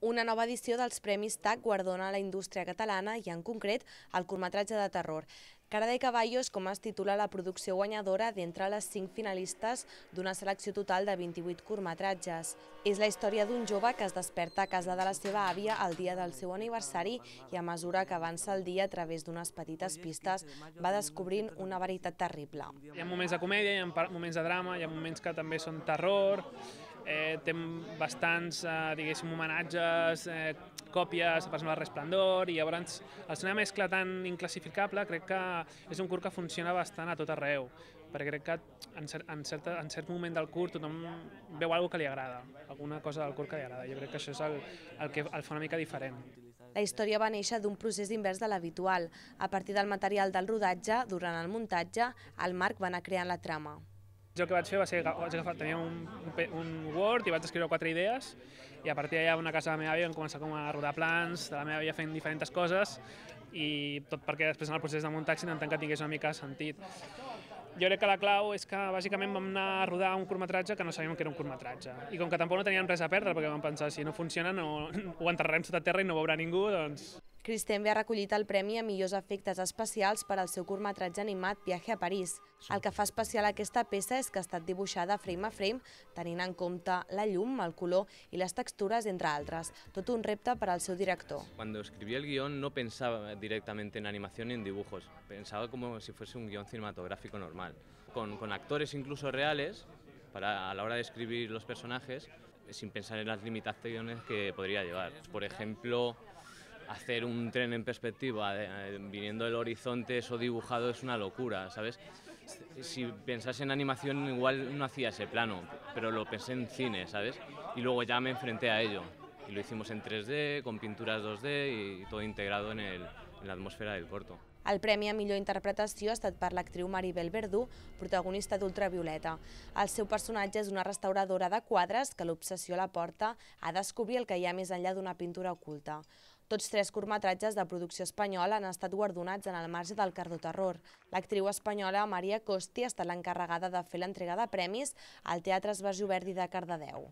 Una nova edició dels Premis TAC guardona la indústria catalana i, en concret, el curtmetratge de terror. Cara de és com es titula la producció guanyadora d'entre les 5 finalistes d'una selecció total de 28 curtmetratges. És la història d'un jove que es desperta a casa de la seva àvia el dia del seu aniversari i a mesura que avança el dia a través d'unes petites pistes va descobrint una veritat terrible. Hi ha moments de comèdia, hi ha moments de drama, hi ha moments que també són terror, eh, té bastants, eh, diguéssim, homenatges, eh, còpies, per exemple, Resplendor, i llavors, el cinema una mescla tan inclassificable, crec que és un curt que funciona bastant a tot arreu, perquè crec que en cert, en cert, en cert moment del curt tothom veu alguna que li agrada, alguna cosa del curt que li agrada. Jo crec que això és el, el que el fa una mica diferent. La història va néixer d'un procés invers de l'habitual. A partir del material del rodatge, durant el muntatge, el Marc va anar creant la trama jo el que vaig fer va ser agafar, tenia un, un Word i vaig escriure quatre idees i a partir d'allà una casa de la meva àvia vam començar com a rodar plans, de la meva àvia fent diferents coses i tot perquè després en el procés de muntatge intentant que tingués una mica sentit. Jo crec que la clau és que bàsicament vam anar a rodar un curtmetratge que no sabíem que era un curtmetratge. I com que tampoc no teníem res a perdre, perquè vam pensar si no funciona no, ho enterrarem sota terra i no veurà ningú, doncs ve ha recollit el Premi a millors efectes especials per al seu curtmetratge animat Viaje a París. El que fa especial aquesta peça és que ha estat dibuixada frame a frame, tenint en compte la llum, el color i les textures, entre altres. Tot un repte per al seu director. Quan escrivia el guió no pensava directament en animació ni en dibuixos. Pensava com si fos un guió cinematogràfic normal, con, con actores incluso reales, para, a la hora de personatges, los sin pensar en las limitaciones que podría llevar. Por ejemplo, hacer un tren en perspectiva eh, viniendo del horizonte, eso dibujado es una locura, ¿sabes? Si pensase en animación igual no hacía ese plano, pero lo pensé en cine, ¿sabes? Y luego ya me enfrenté a ello. Y lo hicimos en 3D, con pinturas 2D y todo integrado en, la atmósfera del corto. El premio a millor interpretació ha estat per l'actriu Maribel Verdú, protagonista d'Ultravioleta. El seu personatge és una restauradora de cuadras que l'obsessió la porta a descobrir el que hi ha més enllà d'una pintura oculta. Tots tres curtmetratges de producció espanyola han estat guardonats en el marge del Terror. L'actriu espanyola Maria Costi ha estat l'encarregada de fer l'entrega de premis al Teatre Esbasio Verdi de Cardedeu.